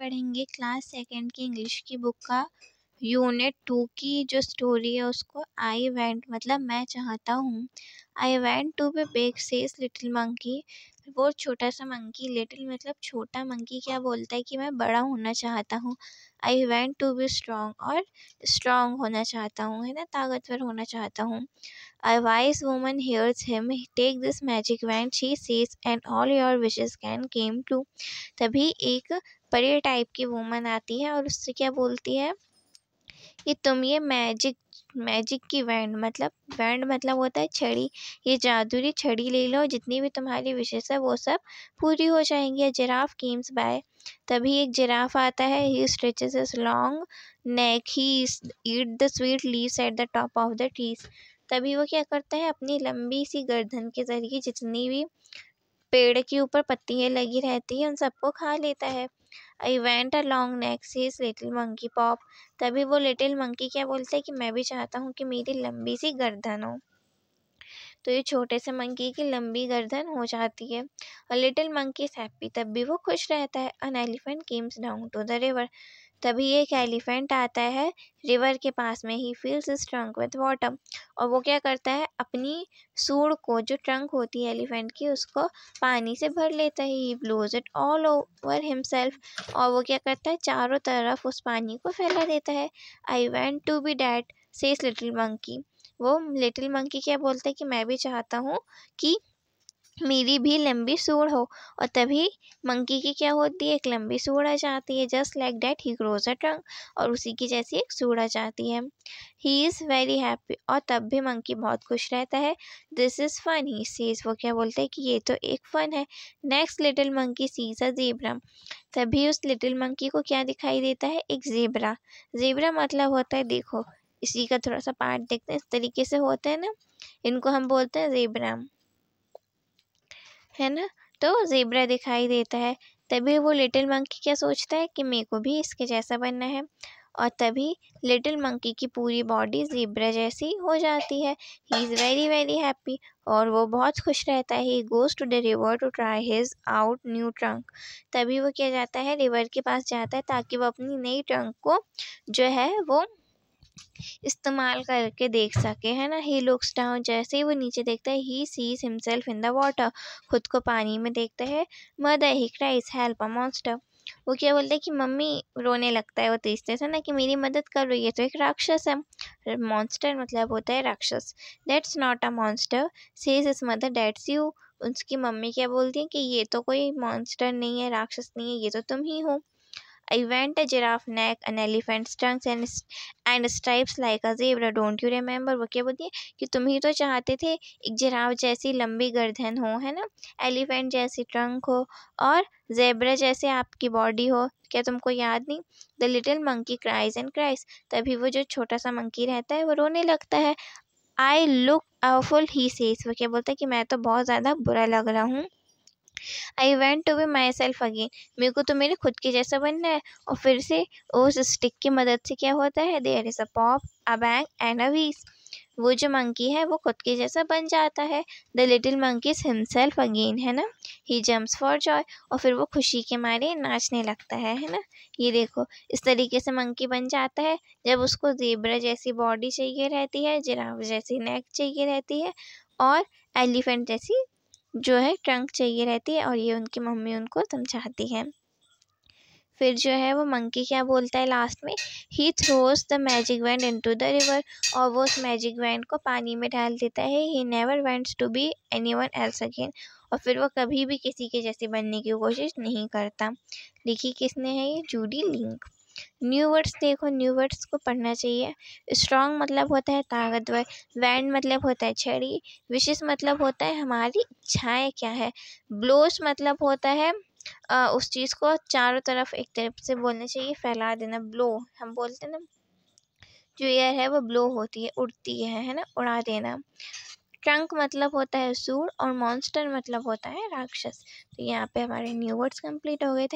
पढ़ेंगे class second की English की बुक का यूनिट टू की जो स्टोरी है उसको आई वेंट मतलब मैं चाहता हूँ I want to be big says little monkey वो छोटा सा मंकी लिटिल मतलब छोटा मंकी क्या बोलता है कि मैं बड़ा होना चाहता हूँ I want to be strong और स्ट्रॉन्ग होना चाहता हूँ है ना ताकतवर होना चाहता हूँ I wise woman hears him take this magic wand she says and all your wishes can came true तभी एक परी टाइप की वूमन आती है और उससे क्या बोलती है कि तुम ये मैजिक मैजिक की वैंड मतलब वैंड मतलब होता है छड़ी ये जादुरी छड़ी ले लो जितनी भी तुम्हारी विशेष है वो सब पूरी हो जाएंगी जिराफ कीम्स बाय तभी एक जिराफ आता है he stretches his long neck he eat the sweet leaves at the top of the trees तभी वो क्या करता है अपनी लंबी सी गर्दन के ज़रिए जितनी भी पेड़ के ऊपर पत्तियाँ लगी रहती है उन सबको खा लेता है I want a long neck little monkey pop तभी वो लिटिल मंकी क्या बोलते हैं कि मैं भी चाहता हूँ कि मेरी लंबी सी गर्दन हो तो ये छोटे से मंकी की लंबी गर्दन हो जाती है और लिटिल मंकी इज हैप्पी तब भी वो खुश रहता है an elephant comes down to the river तभी एक एलिफेंट आता है रिवर के पास में he fills his trunk with water और वो क्या करता है अपनी सूढ़ को जो ट्रंक होती है एलिफेंट की उसको पानी से भर लेता है he blows it all over himself और वो क्या करता है चारों तरफ उस पानी को फैला देता है I want to be that says little monkey वो लिटिल मंकी क्या बोलते हैं कि मैं भी चाहता हूँ कि मेरी भी लंबी सूढ़ हो और तभी मंकी की क्या होती है एक लंबी सूढ़ आ जाती है just like that he grows a trunk और उसी की जैसी एक सूढ़ आ जाती है ही इज़ वेरी हैप्पी और तब भी मंकी बहुत खुश रहता है this is fun he sees वो क्या बोलते हैं कि ये तो एक फ़न है next little monkey sees a zebra तभी उस लिटिल मंकी को क्या दिखाई देता है एक जेबरा जेबरा मतलब होता है देखो इसी का थोड़ा सा पार्ट देखते हैं इस तरीके से होते हैं ना इनको हम बोलते हैं जेबरा है ना तो ज़ेबरा दिखाई देता है तभी वो लिटिल मंकी क्या सोचता है कि मेरे को भी इसके जैसा बनना है और तभी लिटिल मंकी की पूरी बॉडी ज़ेबरा जैसी हो जाती है he is very very happy और वो बहुत खुश रहता है he goes to the river to try his out new trunk तभी वो क्या जाता है रिवर के पास जाता है ताकि वो अपनी नई ट्रंक को जो है वो इस्तेमाल करके देख सके है ना ही लुक्स डाउन जैसे ही वो नीचे देखता है he sees himself in the water खुद को पानी में देखता है mother he cries help a monster वो क्या बोलते हैं कि मम्मी रोने लगता है वो तेजते तो से ना कि मेरी मदद कर रही है तो एक राक्षस है मॉन्स्टर मतलब होता है राक्षस that's not a monster says his mother that's you उसकी मम्मी क्या बोलती है कि ये तो कोई मॉन्स्टर नहीं है राक्षस नहीं है ये तो तुम ही हो event a giraffe neck an elephant's trunks and and stripes like a zebra don't you remember वो क्या बोलती है कि तुम ही तो चाहते थे एक जिराफ जैसी लंबी गर्दन हो है ना एलिफेंट जैसी ट्रंक हो और जेबरा जैसे आपकी बॉडी हो क्या तुमको याद नहीं the little monkey cries and cries तभी वो जो छोटा सा मंकी रहता है वो रोने लगता है आई लुक अवफुल ही सेस वो क्या बोलता है कि मैं तो बहुत ज़्यादा बुरा लग रहा हूँ I want to be myself again मेरे को तो मेरे खुद के जैसा बनना है और फिर से उस स्टिक की मदद से क्या होता है there is a pop a bang and a whizz वो जो मंकी है वो खुद के जैसा बन जाता है the little monkey's himself again है ना ही जम्प्स फॉर जॉय और फिर वो खुशी के मारे नाचने लगता है है ना ये देखो इस तरीके से मंकी बन जाता है जब उसको जेबरा जैसी बॉडी चाहिए रहती है जिराफ जैसी नेक चाहिए रहती है और एलिफेंट जैसी जो है ट्रंक चाहिए रहती है और ये उनकी मम्मी उनको समझाती है फिर जो है वो मंकी क्या बोलता है लास्ट में he throws the magic wand into the river और वो उस मैजिक वैंड को पानी में डाल देता है he never wants to be anyone else again और फिर वो कभी भी किसी के जैसे बनने की कोशिश नहीं करता लिखी किसने है ये जूडी लिंक न्यू वर्ड्स देखो न्यू वर्ड्स को पढ़ना चाहिए स्ट्रॉन्ग मतलब होता है ताकतवर वैंड मतलब होता है छड़ी विशेष मतलब होता है हमारी इच्छाएँ क्या है ब्लोस मतलब होता है आ, उस चीज़ को चारों तरफ एक तरफ से बोलना चाहिए फैला देना ब्लो हम बोलते हैं ना जो एयर है वो ब्लो होती है उड़ती है है ना उड़ा देना ट्रंक मतलब होता है सूर और मॉन्स्टर मतलब होता है राक्षस तो यहाँ पे हमारे न्यू वर्ड्स कंप्लीट हो गए थे